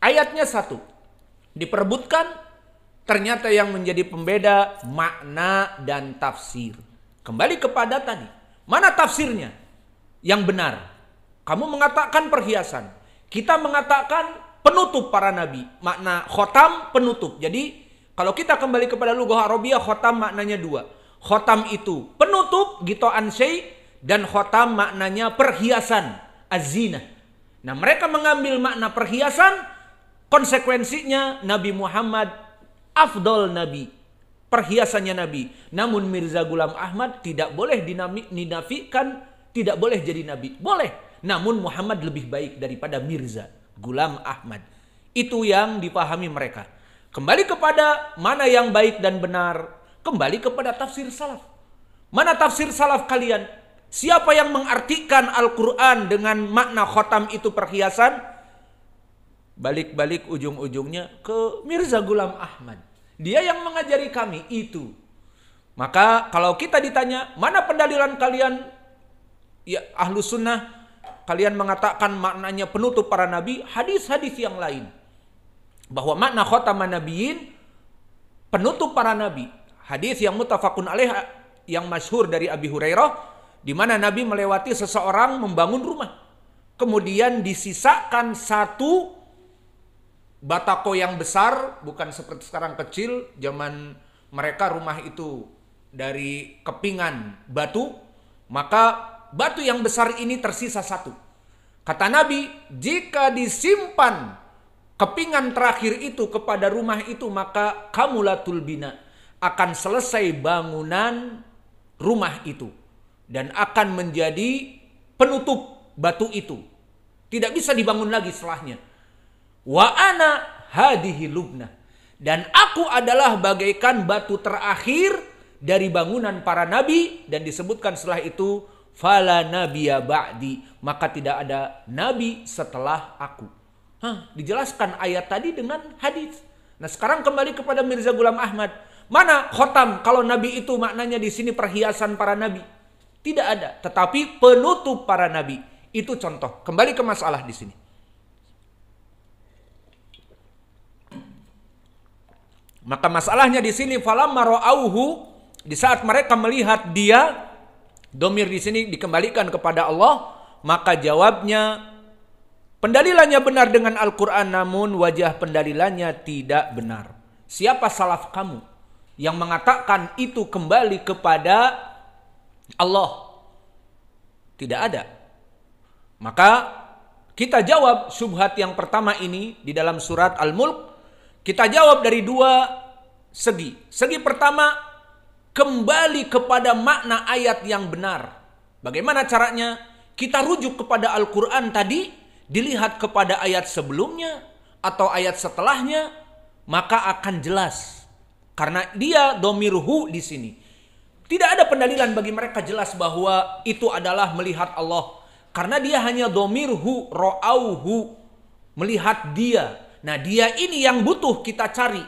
Ayatnya satu, diperbutkan ternyata yang menjadi pembeda makna dan tafsir. Kembali kepada tadi, mana tafsirnya yang benar? Kamu mengatakan perhiasan, kita mengatakan penutup para nabi, makna khotam penutup. Jadi kalau kita kembali kepada lugah Arabia, khotam maknanya dua. Khotam itu penutup, gitu ansei dan khotam maknanya perhiasan, azina. nah mereka mengambil makna perhiasan, Konsekuensinya Nabi Muhammad afdol Nabi. Perhiasannya Nabi. Namun Mirza Gulam Ahmad tidak boleh dinafikan, tidak boleh jadi Nabi. Boleh. Namun Muhammad lebih baik daripada Mirza Gulam Ahmad. Itu yang dipahami mereka. Kembali kepada mana yang baik dan benar. Kembali kepada tafsir salaf. Mana tafsir salaf kalian? Siapa yang mengartikan Al-Quran dengan makna khotam itu perhiasan? balik-balik ujung-ujungnya ke Mirza Gulam Ahmad. Dia yang mengajari kami itu. Maka kalau kita ditanya, mana pendalilan kalian ya ahlu sunnah, kalian mengatakan maknanya penutup para nabi, hadis-hadis yang lain. Bahwa makna khotama nabiin, penutup para nabi. Hadis yang mutafakun alaih, yang masyhur dari Abi Hurairah, di mana Nabi melewati seseorang membangun rumah. Kemudian disisakan satu Batako yang besar bukan seperti sekarang kecil zaman mereka rumah itu dari kepingan batu maka batu yang besar ini tersisa satu kata Nabi jika disimpan kepingan terakhir itu kepada rumah itu maka kamulatul bina akan selesai bangunan rumah itu dan akan menjadi penutup batu itu tidak bisa dibangun lagi setelahnya Wa ana hadihi lubna. Dan aku adalah bagaikan batu terakhir dari bangunan para nabi dan disebutkan setelah itu fala nabiya ba'di maka tidak ada nabi setelah aku. Hah, dijelaskan ayat tadi dengan hadis. Nah, sekarang kembali kepada Mirza Gulam Ahmad. Mana khotam kalau nabi itu maknanya di sini perhiasan para nabi? Tidak ada, tetapi penutup para nabi. Itu contoh. Kembali ke masalah di sini. Maka masalahnya di sini falam ra'auhu di saat mereka melihat dia domir di sini dikembalikan kepada Allah maka jawabnya pendalilannya benar dengan Al-Qur'an namun wajah pendalilannya tidak benar. Siapa salaf kamu yang mengatakan itu kembali kepada Allah? Tidak ada. Maka kita jawab subhat yang pertama ini di dalam surat Al-Mulk kita jawab dari dua segi. Segi pertama, kembali kepada makna ayat yang benar. Bagaimana caranya? Kita rujuk kepada Al-Quran tadi, dilihat kepada ayat sebelumnya atau ayat setelahnya, maka akan jelas. Karena dia domirhu di sini. Tidak ada pendalilan bagi mereka jelas bahwa itu adalah melihat Allah. Karena dia hanya domirhu, ro'auhu, melihat dia. Nah dia ini yang butuh kita cari.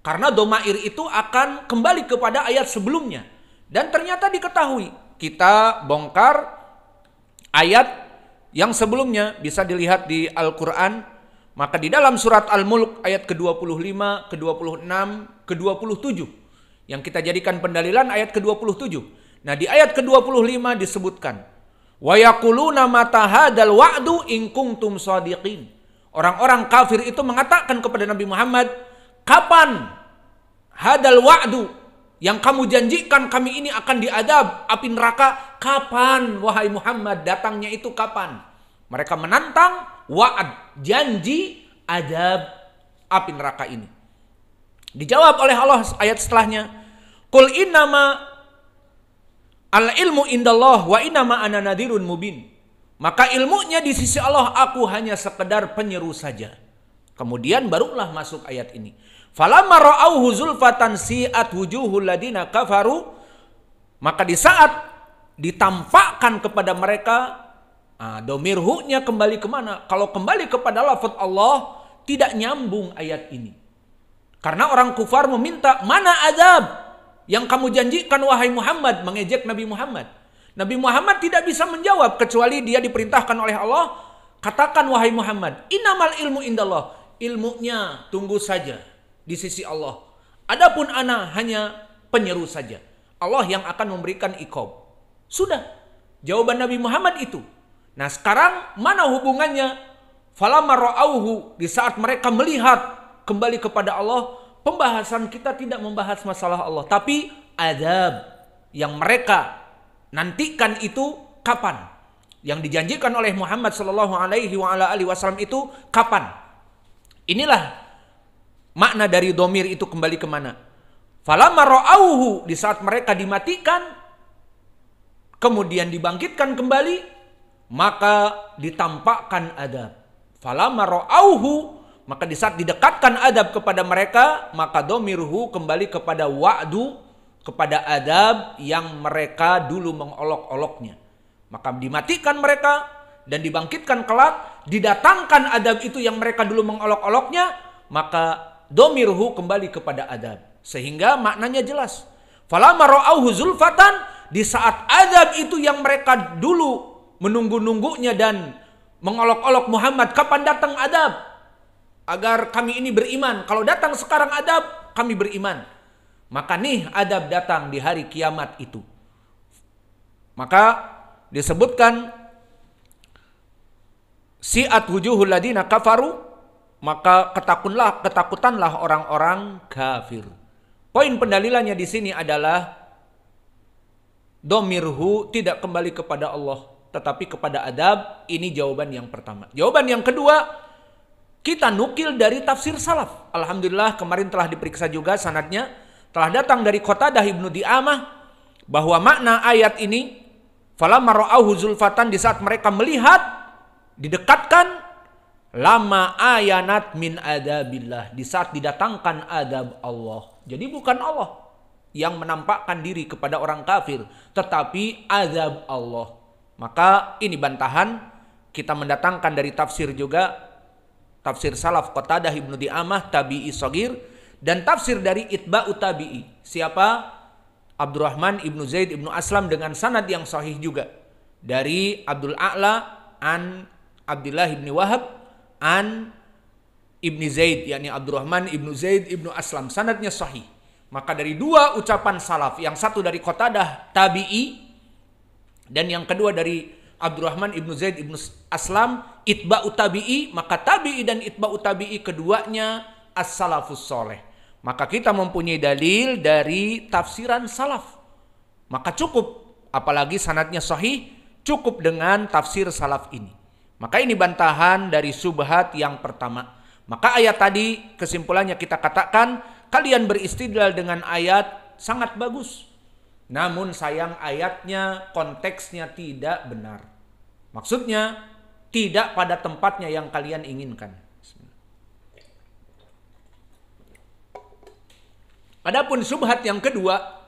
Karena domair itu akan kembali kepada ayat sebelumnya. Dan ternyata diketahui. Kita bongkar ayat yang sebelumnya bisa dilihat di Al-Quran. Maka di dalam surat Al-Mulk ayat ke-25, ke-26, ke-27. Yang kita jadikan pendalilan ayat ke-27. Nah di ayat ke-25 disebutkan. وَيَقُلُونَ yakuluna matahadal إِنْ in صَدِقِينَ Orang-orang kafir itu mengatakan kepada Nabi Muhammad, "Kapan hadal wa'du yang kamu janjikan kami ini akan diadab api neraka? Kapan wahai Muhammad datangnya itu kapan?" Mereka menantang wa'ad, janji adab api neraka ini. Dijawab oleh Allah ayat setelahnya, Kul innama al ilmu indallah wa innama ana nadirun mubin." Maka ilmunya di sisi Allah aku hanya sekedar penyeru saja. Kemudian barulah masuk ayat ini. Falamma ra'auhu zulfatan si'at wujuhul ladina kafaru. Maka di saat ditampakkan kepada mereka ah, domirhunya kembali kemana? Kalau kembali kepada lafaz Allah tidak nyambung ayat ini. Karena orang kufar meminta mana azab yang kamu janjikan wahai Muhammad mengejek Nabi Muhammad. Nabi Muhammad tidak bisa menjawab kecuali dia diperintahkan oleh Allah, katakan wahai Muhammad, inamal ilmu indallah. Ilmunya tunggu saja di sisi Allah. Adapun ana hanya penyeru saja. Allah yang akan memberikan ikob. Sudah. Jawaban Nabi Muhammad itu. Nah sekarang mana hubungannya? Falama ra'auhu di saat mereka melihat kembali kepada Allah. Pembahasan kita tidak membahas masalah Allah. Tapi adab yang mereka Nantikan itu kapan? Yang dijanjikan oleh Muhammad Shallallahu Alaihi Wasallam itu kapan? Inilah makna dari domir itu kembali kemana? Falama ro'auhu di saat mereka dimatikan, kemudian dibangkitkan kembali, maka ditampakkan adab. Falama ro'auhu maka di saat didekatkan adab kepada mereka, maka domirhu kembali kepada wa'du kepada adab yang mereka dulu mengolok-oloknya. Maka dimatikan mereka dan dibangkitkan kelak, didatangkan adab itu yang mereka dulu mengolok-oloknya, maka domirhu kembali kepada adab. Sehingga maknanya jelas. Falama ra'auhu zulfatan, di saat adab itu yang mereka dulu menunggu-nunggunya dan mengolok-olok Muhammad, kapan datang adab? Agar kami ini beriman. Kalau datang sekarang adab, kami beriman. Maka nih adab datang di hari kiamat itu. Maka disebutkan si'at wujuhul ladina kafaru maka ketakunlah ketakutanlah orang-orang kafir. Poin pendalilannya di sini adalah domirhu tidak kembali kepada Allah tetapi kepada adab ini jawaban yang pertama. Jawaban yang kedua kita nukil dari tafsir salaf. Alhamdulillah kemarin telah diperiksa juga sanatnya. Telah datang dari kota Qatadah di Di'amah bahwa makna ayat ini falamma zulfatan di saat mereka melihat didekatkan lama ayanat min adabillah di saat didatangkan adab Allah. Jadi bukan Allah yang menampakkan diri kepada orang kafir, tetapi adab Allah. Maka ini bantahan kita mendatangkan dari tafsir juga tafsir salaf kota Qatadah Ibnu Diamah Tabi'i Sagir dan tafsir dari Itba Utabi'i. Siapa? Abdurrahman ibnu Zaid ibnu Aslam dengan sanad yang sahih juga. Dari Abdul A'la an Abdullah ibni Wahab an ibni Zaid yakni Abdurrahman ibnu Zaid ibnu Aslam sanadnya sahih. Maka dari dua ucapan salaf, yang satu dari Qatadah Tabi'i dan yang kedua dari Abdurrahman ibnu Zaid ibnu Aslam itba utabi'i maka tabi'i dan itba utabi'i keduanya as-salafus soleh maka kita mempunyai dalil dari tafsiran salaf. Maka cukup, apalagi sanatnya sahih, cukup dengan tafsir salaf ini. Maka ini bantahan dari subhat yang pertama. Maka ayat tadi kesimpulannya kita katakan, kalian beristidlal dengan ayat sangat bagus. Namun sayang ayatnya konteksnya tidak benar. Maksudnya tidak pada tempatnya yang kalian inginkan. Adapun subhat yang kedua,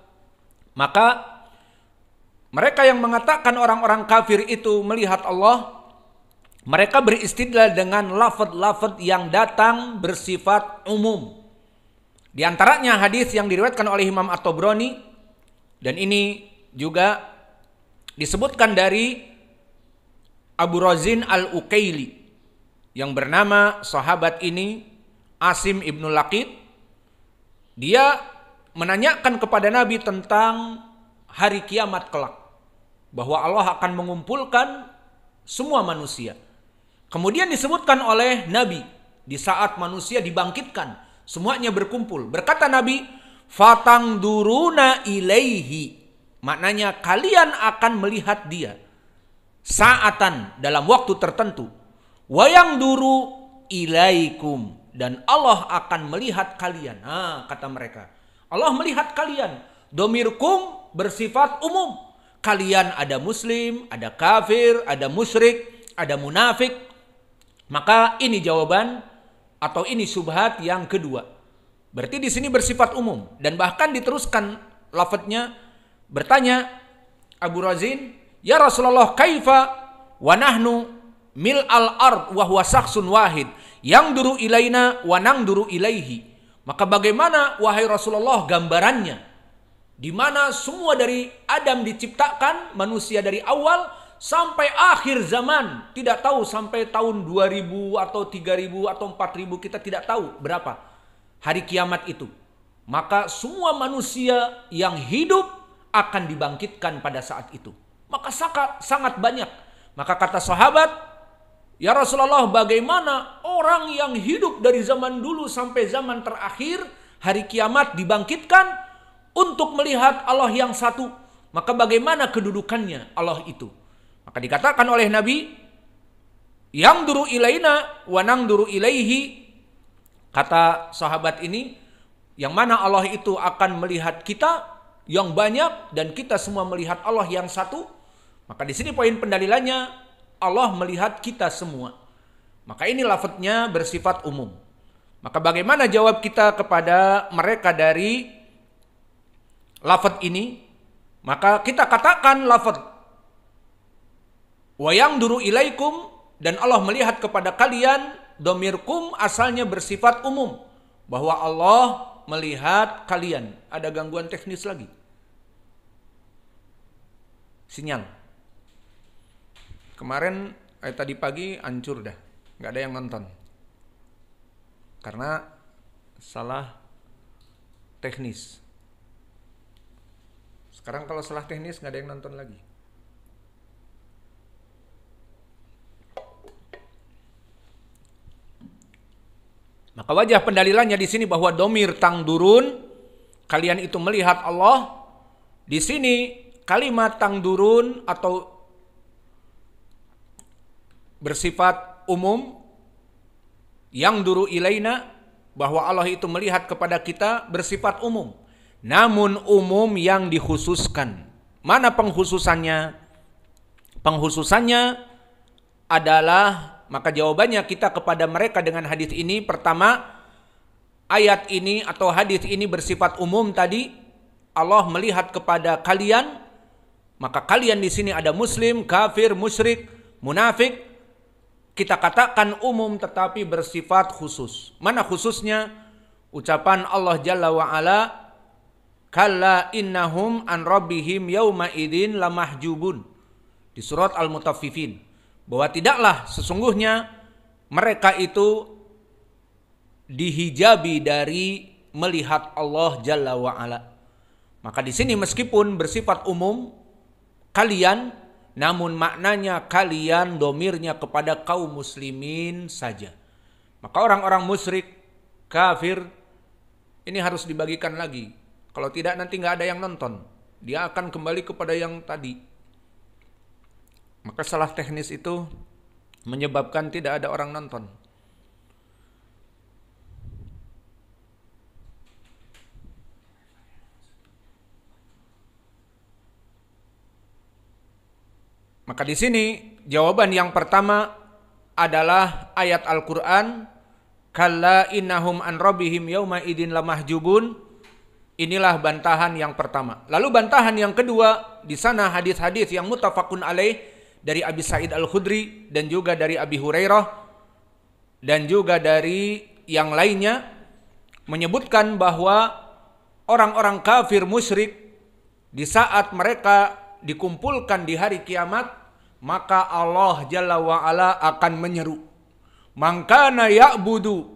maka mereka yang mengatakan orang-orang kafir itu melihat Allah, mereka beristidlal dengan lafad-lafad yang datang bersifat umum. Di antaranya hadis yang diriwayatkan oleh Imam At-Tobroni dan ini juga disebutkan dari Abu Razin Al-Uqaili yang bernama sahabat ini Asim Ibnu Laqid dia menanyakan kepada Nabi tentang hari kiamat kelak. Bahwa Allah akan mengumpulkan semua manusia. Kemudian disebutkan oleh Nabi di saat manusia dibangkitkan, semuanya berkumpul. Berkata Nabi, "Fatang duruna ilaihi." Maknanya kalian akan melihat dia saatan dalam waktu tertentu. Wayang duru ilaikum dan Allah akan melihat kalian. Nah, kata mereka. Allah melihat kalian. Domirkum bersifat umum. Kalian ada muslim, ada kafir, ada musyrik, ada munafik. Maka ini jawaban atau ini subhat yang kedua. Berarti di sini bersifat umum dan bahkan diteruskan lafadznya bertanya Abu Razin, "Ya Rasulullah, kaifa wa nahnu mil al ard wa huwa shakhsun wahid?" Yang duru ilaina wanang duru ilaihi. Maka bagaimana wahai Rasulullah gambarannya? Di mana semua dari Adam diciptakan, manusia dari awal sampai akhir zaman. Tidak tahu sampai tahun 2000 atau 3000 atau 4000 kita tidak tahu berapa hari kiamat itu. Maka semua manusia yang hidup akan dibangkitkan pada saat itu. Maka sangat sangat banyak. Maka kata sahabat, Ya Rasulullah, bagaimana orang yang hidup dari zaman dulu sampai zaman terakhir hari kiamat dibangkitkan untuk melihat Allah yang satu? Maka bagaimana kedudukannya Allah itu? Maka dikatakan oleh Nabi, yang duru ilaina wanang duru ilaihi kata sahabat ini yang mana Allah itu akan melihat kita yang banyak dan kita semua melihat Allah yang satu maka di sini poin pendalilannya Allah melihat kita semua. Maka ini lafadznya bersifat umum. Maka bagaimana jawab kita kepada mereka dari lafadz ini? Maka kita katakan lafadz wayang duru ilaikum dan Allah melihat kepada kalian domirkum asalnya bersifat umum bahwa Allah melihat kalian. Ada gangguan teknis lagi. Sinyal. Kemarin eh, tadi pagi hancur dah, nggak ada yang nonton karena salah teknis. Sekarang kalau salah teknis nggak ada yang nonton lagi. Maka wajah pendalilannya di sini bahwa domir tang durun kalian itu melihat Allah di sini kalimat tang durun atau bersifat umum yang duru ilaina bahwa Allah itu melihat kepada kita bersifat umum. Namun umum yang dikhususkan. Mana penghususannya penghususannya adalah maka jawabannya kita kepada mereka dengan hadis ini pertama ayat ini atau hadis ini bersifat umum tadi Allah melihat kepada kalian maka kalian di sini ada muslim, kafir, musyrik, munafik kita katakan umum tetapi bersifat khusus. Mana khususnya? Ucapan Allah Jalla wa Ala, "Kalla innahum an rabbihim yauma idin lamahjubun." Di surat Al-Mutaffifin bahwa tidaklah sesungguhnya mereka itu dihijabi dari melihat Allah Jalla wa Maka di sini meskipun bersifat umum, kalian namun maknanya kalian domirnya kepada kaum muslimin saja. Maka orang-orang musyrik, kafir, ini harus dibagikan lagi. Kalau tidak nanti nggak ada yang nonton. Dia akan kembali kepada yang tadi. Maka salah teknis itu menyebabkan tidak ada orang nonton. Maka di sini jawaban yang pertama adalah ayat Al-Qur'an kalla innahum an rabbihim yauma idin lamahjubun. Inilah bantahan yang pertama. Lalu bantahan yang kedua di sana hadis-hadis yang mutafakun alaih dari Abi Said Al-Khudri dan juga dari Abi Hurairah dan juga dari yang lainnya menyebutkan bahwa orang-orang kafir musyrik di saat mereka dikumpulkan di hari kiamat maka Allah Jalla wa'ala akan menyeru. Mangkana ya'budu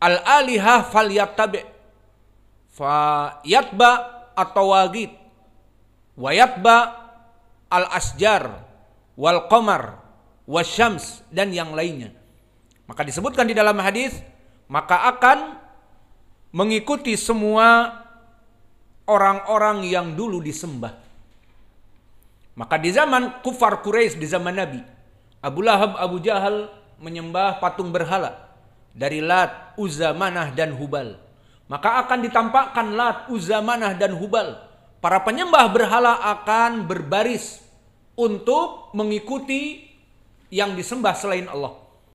al-alihah fal yattabi fa yatba at-tawagit wa yatba al-asjar wal qamar wasyams dan yang lainnya. Maka disebutkan di dalam hadis maka akan mengikuti semua orang-orang yang dulu disembah. Maka di zaman kufar Quraisy di zaman Nabi, Abu Lahab, Abu Jahal menyembah patung berhala dari Lat, Uzza, dan Hubal. Maka akan ditampakkan Lat, Uzza, dan Hubal. Para penyembah berhala akan berbaris untuk mengikuti yang disembah selain Allah.